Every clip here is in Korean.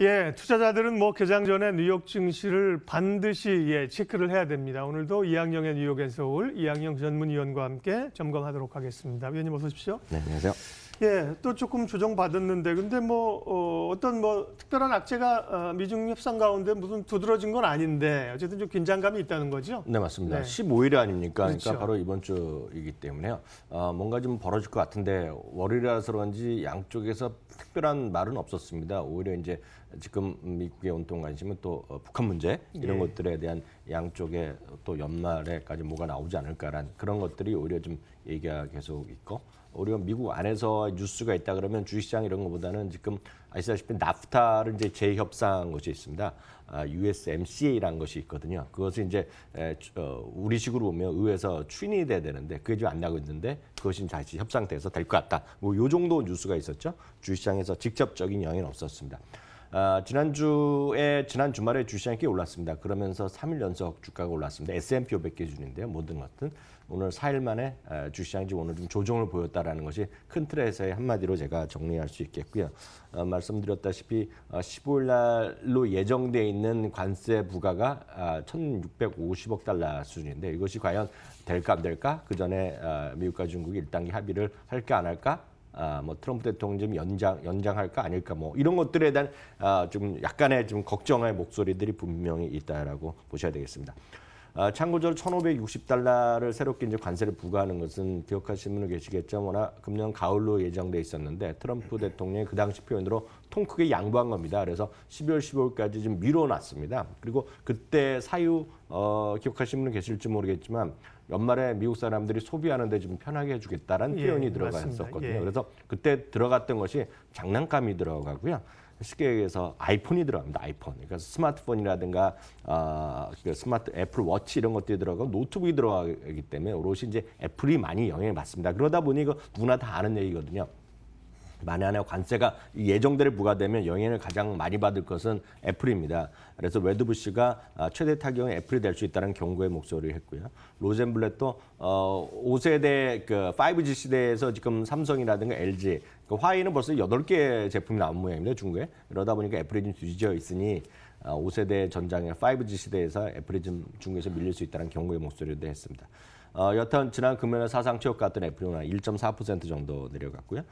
예, 투자자들은 뭐 개장 전에 뉴욕 증시를 반드시 예, 체크를 해야 됩니다. 오늘도 이항영의 뉴욕 앤 서울 이항영 전문위원과 함께 점검하도록 하겠습니다. 위원님 어서 오십시오. 네, 안녕하세요. 예, 또 조금 조정 받았는데 근데 뭐 어, 떤뭐 특별한 악재가 어, 미중 협상 가운데 무슨 두드러진 건 아닌데 어쨌든 좀 긴장감이 있다는 거죠. 네, 맞습니다. 네. 15일 아닙니까? 그러니까 그렇죠. 그러니까 바로 이번 주이기 때문에요. 어, 뭔가 좀 벌어질 것 같은데 월요일이라서 그런지 양쪽에서 특별한 말은 없었습니다. 오히려 이제 지금 미국의 온통 관심은 또 어, 북한 문제 이런 예. 것들에 대한 양쪽에또 연말에까지 뭐가 나오지 않을까란 그런 것들이 오히려 좀 얘기가 계속 있고 오히려 미국 안에서 뉴스가 있다 그러면 주식시장 이런 것보다는 지금 아시다시피 나프타를 이제 재협상한 것이 있습니다. 아, USMCA라는 것이 있거든요. 그것을 이제 에, 어, 우리식으로 보면 의회에서 추인이 돼야 되는데 그게 지금 안 나고 있는데 그것이 다시 협상돼서 될 것 같다. 뭐 요 정도 뉴스가 있었죠. 주식시장에서 직접적인 영향은 없었습니다. 어, 지난주에 지난 주말에 주시장이 식꽤 올랐습니다. 그러면서 3일 연속 주가가 올랐습니다. S&P 500 기준인데요. 모든 것은 오늘 4일 만에 아, 주시장이 식 오늘 좀 조정을 보였다라는 것이 큰 틀에서의 한마디로 제가 정리할 수 있겠고요. 어, 말씀드렸다시피 15일 날로 예정돼 있는 관세 부과가 1,650억 달러 수준인데 이것이 과연 될까 안 될까? 그 전에 미국과 중국이 1단계 합의를 할까 안 할까? 아, 뭐 트럼프 대통령 좀 연장 연장할까 아닐까 뭐 이런 것들에 대한 아, 좀 약간의 좀 걱정의 목소리들이 분명히 있다라고 보셔야 되겠습니다. 아, 참고적으로 1,560달러를 새롭게 이제 관세를 부과하는 것은 기억하시는 분은 계시겠죠. 워낙 금년 가을로 예정돼 있었는데 트럼프 대통령이 그 당시 표현으로 통 크게 양보한 겁니다. 그래서 12월 15일까지 좀 미뤄놨습니다. 그리고 그때 사유 어, 기억하시는 분은 계실지 모르겠지만 연말에 미국 사람들이 소비하는데 좀 편하게 해주겠다라는 예, 표현이 들어가 맞습니다. 있었거든요. 예. 그래서 그때 들어갔던 것이 장난감이 들어가고요. 쉽게 얘기해서 아이폰이 들어갑니다. 아이폰. 그러니까 스마트폰이라든가 어, 그 스마트 애플 워치 이런 것들이 들어가고 노트북이 들어가기 때문에 오롯이 이제 애플이 많이 영향을 받습니다. 그러다 보니 이거 누구나 다 아는 얘기거든요. 만에 하나 관세가 예정대로 부과되면 영향을 가장 많이 받을 것은 애플입니다. 그래서 웨드부시가 아, 최대 타격이 애플이 될 수 있다는 경고의 목소리를 했고요. 로젠블렛도 어 5세대 그 5G 시대에서 지금 삼성이라든가 LG 그 화웨이는 벌써 여덟 개 제품이 나온 모양입니다. 중국에. 그러다 보니까 애플이 좀 뒤지어 있으니 5세대 아, 전장의 5G 시대에서 애플이 좀 중국에서 밀릴 수 있다는 경고의 목소리도 했습니다. 어, 여튼 지난 금요일에 사상 최고가였던 애플이 한1.4% 정도 내려갔고요.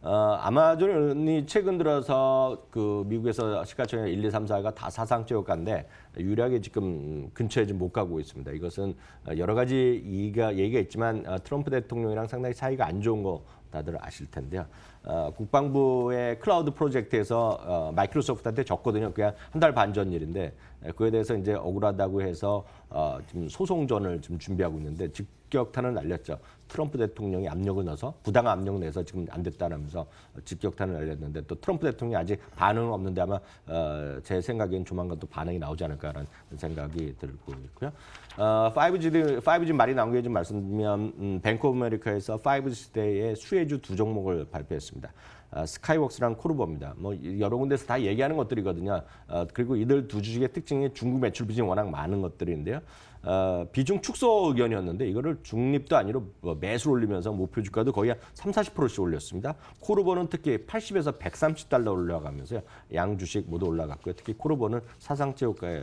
어, 아마존이 최근 들어서 그 미국에서 시가총액 1, 2, 3, 4가 다 사상 최고가인데 유리하게 지금 근처에 좀 못 가고 있습니다. 이것은 여러 가지 얘기가, 얘기가 있지만 어, 트럼프 대통령이랑 상당히 사이가 안 좋은 거 다들 아실 텐데요. 어, 국방부의 클라우드 프로젝트에서 어, 마이크로소프트한테 졌거든요. 그냥 한 달 반 전 일인데 어, 그에 대해서 이제 억울하다고 해서 어, 지금 소송전을 지금 준비하고 있는데 직격탄을 날렸죠. 트럼프 대통령이 압력을 넣어서 부당한 압력을 내서 지금 안 됐다면서 직격탄을 날렸는데 또 트럼프 대통령이 아직 반응은 없는데 아마 어, 제 생각엔 조만간 또 반응이 나오지 않을까라는 생각이 들고 있고요. 어, 5G, 5G 말이 나온 게 좀 말씀드리면 음, 뱅크 오브 메리카에서 5G 시대의 수혜 수혜주 두 종목을 발표했습니다. 아, 스카이웍스랑 코르버입니다. 뭐 여러 군데서 다 얘기하는 것들이거든요. 아, 그리고 이들 두 주식의 특징이 중국 매출 비중이 워낙 많은 것들인데요. 아, 비중 축소 의견이었는데 이거를 중립도 아니로 뭐 매수 올리면서 목표 주가도 거의 한 3, 40%씩 올렸습니다. 코르버는 특히 80에서 130달러 올라가면서 양 주식 모두 올라갔고요. 특히 코르버는 사상 최고가에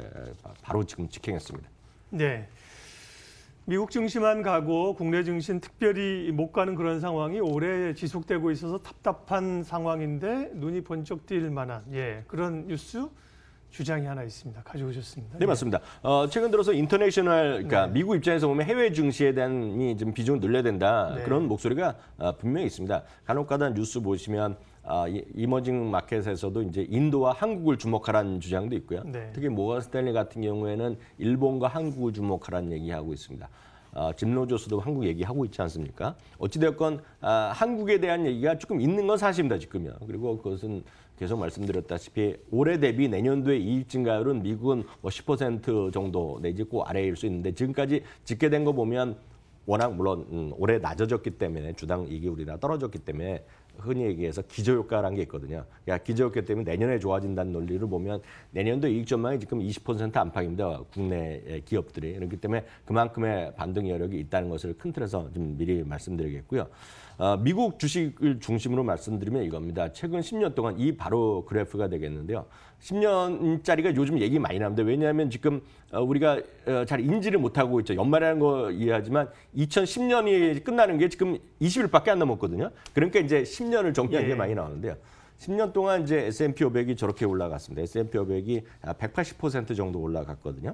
바로 지금 직행했습니다. 네. 미국 증시만 가고 국내 증시는 특별히 못 가는 그런 상황이 오래 지속되고 있어서 답답한 상황인데 눈이 번쩍 뛸 만한 예, 그런 뉴스 주장이 하나 있습니다. 가져오셨습니다. 네, 맞습니다. 어, 최근 들어서 인터내셔널, 그러니까 네. 미국 입장에서 보면 해외 증시에 대한 이 좀 비중을 늘려야 된다. 네. 그런 목소리가 어, 분명히 있습니다. 간혹 가다 뉴스 보시면 아, 이머징 마켓에서도 이제 인도와 한국을 주목하라는 주장도 있고요. 네. 특히 모건 스탠리 같은 경우에는 일본과 한국을 주목하라는 얘기하고 있습니다. 아, 짐로조수도 한국 얘기하고 있지 않습니까? 어찌되었건 아, 한국에 대한 얘기가 조금 있는 건 사실입니다, 지금요. 그리고 그것은 계속 말씀드렸다시피 올해 대비 내년도에 이익 증가율은 미국은 뭐10% 정도 내지 꼭 아래일 수 있는데 지금까지 집계된 거 보면 워낙 물론 음, 올해 낮아졌기 때문에 주당 이익이 우리나 떨어졌기 때문에 흔히 얘기해서 기저효과라는 게 있거든요. 야 그러니까 기저효과 때문에 내년에 좋아진다는 논리를 보면 내년도 이익전망이 지금 20% 안팎입니다. 국내 예, 기업들이 그렇기 때문에 그만큼의 반등 여력이 있다는 것을 큰 틀에서 좀 미리 말씀드리겠고요. 어, 미국 주식을 중심으로 말씀드리면 이겁니다. 최근 10년 동안 이 바로 그래프가 되겠는데요. 10년짜리가 요즘 얘기 많이 나옵니다 왜냐하면 지금 어, 우리가 어, 잘 인지를 못하고 있죠. 연말이라는 거 이해하지만 2010년이 끝나는 게 지금 20일밖에 안 남았거든요. 그러니까 이제 10년을 정리한 게 예. 많이 나오는데요. 10년 동안 이제 S&P 500이 저렇게 올라갔습니다. S&P 500이 180% 정도 올라갔거든요.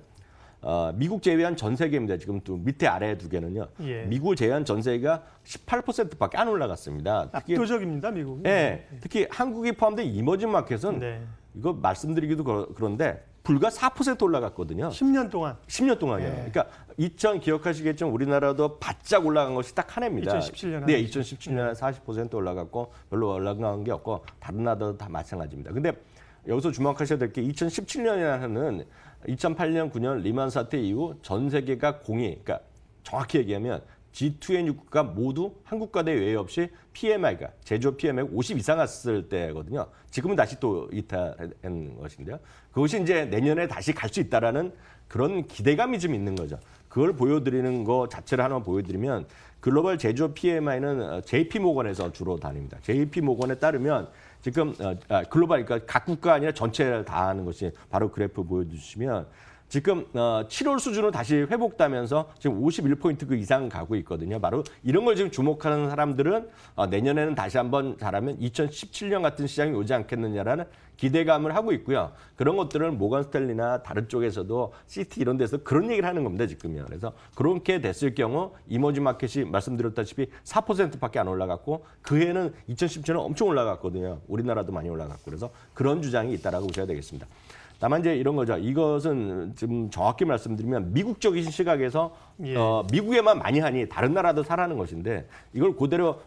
어, 미국 제외한 전 세계입니다. 지금 또 밑에 아래 두 개는요. 예. 미국 제외한 전 세계가 18%밖에 안 올라갔습니다. 특히, 압도적입니다, 미국. 네, 예, 특히 한국이 포함된 이머징 마켓은 네. 이거 말씀드리기도 그런데 불과 4% 올라갔거든요. 10년 동안. 10년 동안이요 네. 예. 그러니까 2000 기억하시겠지만 우리나라도 바짝 올라간 것이 딱한 해입니다. 2017년. 네, 2017년에 40% 올라갔고 별로 올라간 게 없고 다른 나라도 다 마찬가지입니다. 근데 여기서 주목하셔야 될 게 2017년이라는 2008년 9년 리만 사태 이후 전 세계가 공이 그러니까 정확히 얘기하면 G2의 국가 모두 한국과 대외 없이 PMI가 그러니까 제조 PMI 50 이상 갔을 때거든요. 지금은 다시 또 이탈한 것인데요. 그것이 이제 내년에 다시 갈 수 있다라는 그런 기대감이 좀 있는 거죠. 그걸 보여드리는 거 자체를 하나 보여드리면 글로벌 제조 PMI는 JP 어, 모건에서 주로 다닙니다. JP 모건에 따르면 지금 어, 아, 글로벌 그러니까 각 국가 아니라 전체 를다 하는 것이 바로 그래프 보여주시면 지금 어, 7월 수준으로 다시 회복되면서 지금 51포인트 그 이상 가고 있거든요. 바로 이런 걸 지금 주목하는 사람들은 어, 내년에는 다시 한번 잘하면 2017년 같은 시장이 오지 않겠느냐라는 기대감을 하고 있고요. 그런 것들을 모건 스탠리나 다른 쪽에서도 시티 이런 데서 그런 얘기를 하는 겁니다. 지금요. 그래서 그렇게 됐을 경우 이머지 마켓이 말씀드렸다시피 4%밖에 안 올라갔고 그 해는 2017년 엄청 올라갔거든요. 우리나라도 많이 올라갔고 그래서 그런 주장이 있다라고 보셔야 되겠습니다. 다만 이제 이런 거죠. 이것은 지금 정확히 말씀드리면 미국적인 시각에서 예. 어, 미국에만 많이 하니 다른 나라도 사라는 것인데 이걸 그대로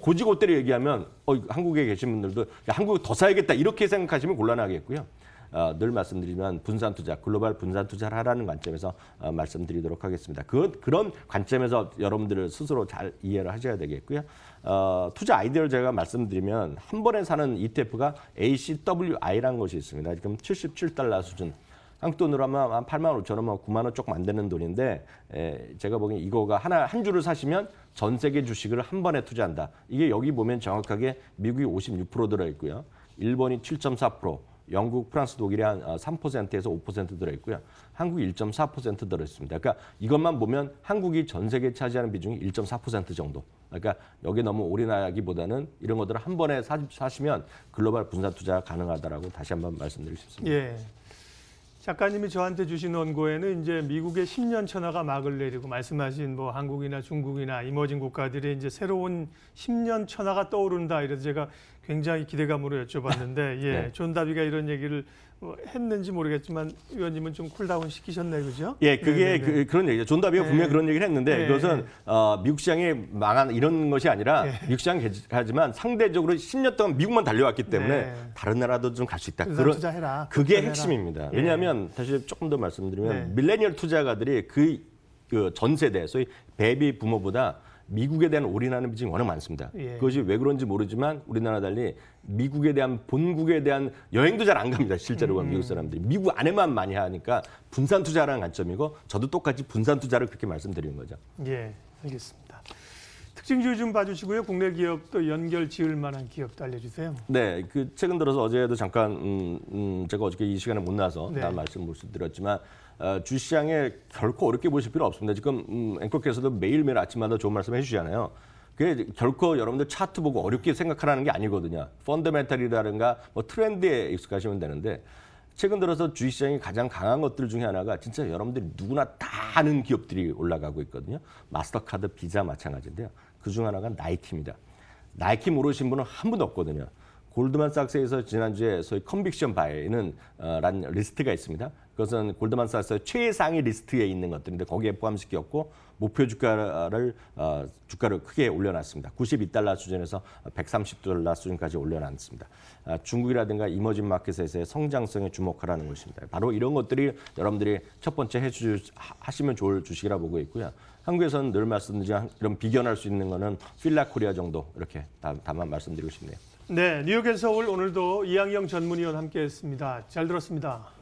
고지고대로 얘기하면 어, 한국에 계신 분들도 한국 더 사야겠다 이렇게 생각하시면 곤란하겠고요. 어, 늘 말씀드리면 분산 투자, 글로벌 분산 투자를 하라는 관점에서 어, 말씀드리도록 하겠습니다. 그, 그런 관점에서 여러분들 을 스스로 잘 이해를 하셔야 되겠고요. 어, 투자 아이디어를 제가 말씀드리면 한 번에 사는 ETF가 ACWI라는 것이 있습니다. 지금 77달러 수준 한국 돈으로 하면 한 8만 5천 원만 뭐 9만 원 조금 안 되는 돈인데 에, 예, 제가 보기엔 이거가 하나 한 주를 사시면 전 세계 주식을 한 번에 투자한다. 이게 여기 보면 정확하게 미국이 56% 들어 있고요. 일본이 7.4%, 영국, 프랑스, 독일이 한 3%에서 어, 5% 들어 있고요. 한국이 1.4% 들어 있습니다. 그러니까 이것만 보면 한국이 전 세계 차지하는 비중이 1.4% 정도. 그러니까 여기 너무 올인하기보다는 이런 것들을 한 번에 사시면 글로벌 분산 투자가 가능하다라고 다시 한번 말씀드리고 싶습니다. 예. 작가님이 저한테 주신 원고에는 이제 미국의 10년 천하가 막을 내리고 말씀하신 뭐 한국이나 중국이나 이머징 국가들의 이제 새로운 10년 천하가 떠오른다 이래서 제가 굉장히 기대감으로 여쭤봤는데 예, 네. 존 다비가 이런 얘기를 뭐 했는지 모르겠지만 의원님은좀 쿨다운 시키셨네요, 그죠? 예, 그게 네, 네, 네. 그, 그, 런 얘기죠. 존 다비가 네. 분명히 그런 얘기를 했는데 네. 그것은 어, 미국 시장에 망한 이런 것이 아니라 네. 미국 시장 하지만 상대적으로 10년 동안 미국만 달려왔기 때문에 다른 나라도 좀 갈 수 있다. 그런 투자해라. 그게 투자해라. 핵심입니다. 예. 왜냐하면 사실 조금 더 말씀드리면 밀레니얼 투자가들이 그, 그 전 세대 소위 베비 이 부모보다 미국에 대한 올인하는 비중이 워낙 많습니다. 예. 그것이 왜 그런지 모르지만 우리나라 달리 미국에 대한 본국에 대한 여행도 잘 안 갑니다. 실제로 음. 미국 사람들이 미국 안에만 많이 하니까 분산 투자라는 관점이고 저도 똑같이 분산 투자를 그렇게 말씀드리는 거죠. 예, 알겠습니다. 특징주의 좀 봐주시고요. 국내 기업도 연결 지을 만한 기업도 알려주세요. 네, 그 최근 들어서 어제도 잠깐 음, 음, 제가 어저께 이 시간에 못 나서 와 네. 다음 말씀 못 드렸지만 어, 주시장에 결코 어렵게 보실 필요 없습니다. 지금 음, 앵커께서도 매일매일 아침마다 좋은 말씀 해주시잖아요. 그게 결코 여러분들 차트 보고 어렵게 생각하라는 게 아니거든요. 펀더멘탈이라든가 뭐 트렌드에 익숙하시면 되는데 최근 들어서 주식시장이 가장 강한 것들 중에 하나가 진짜 여러분들이 누구나 다 아는 기업들이 올라가고 있거든요. 마스터카드, 비자 마찬가지인데요. 그 중 하나가 나이키입니다. 나이키 모르신 분은 한 분도 없거든요. 골드만삭스에서 지난주에 소위 컨빅션 바에는란 어, 리스트가 있습니다. 그것은 골드만삭스 최상위 리스트에 있는 것들인데 거기에 포함시켰고 목표 주가를 어, 주가를 크게 올려놨습니다. 92달러 수준에서 130달러 수준까지 올려놨습니다. 아, 중국이라든가 이머징 마켓에서의 성장성에 주목하라는 것입니다. 바로 이런 것들이 여러분들이 첫 번째 해주 하시면 좋을 주식이라 보고 있고요. 한국에서는 늘 말씀드리지만 이런 비견할 수 있는 거는 필라코리아 정도 이렇게 다만 말씀드리고 싶네요. 네, 뉴욕에서 올 오늘도 이양영 전문위원 함께했습니다. 잘 들었습니다.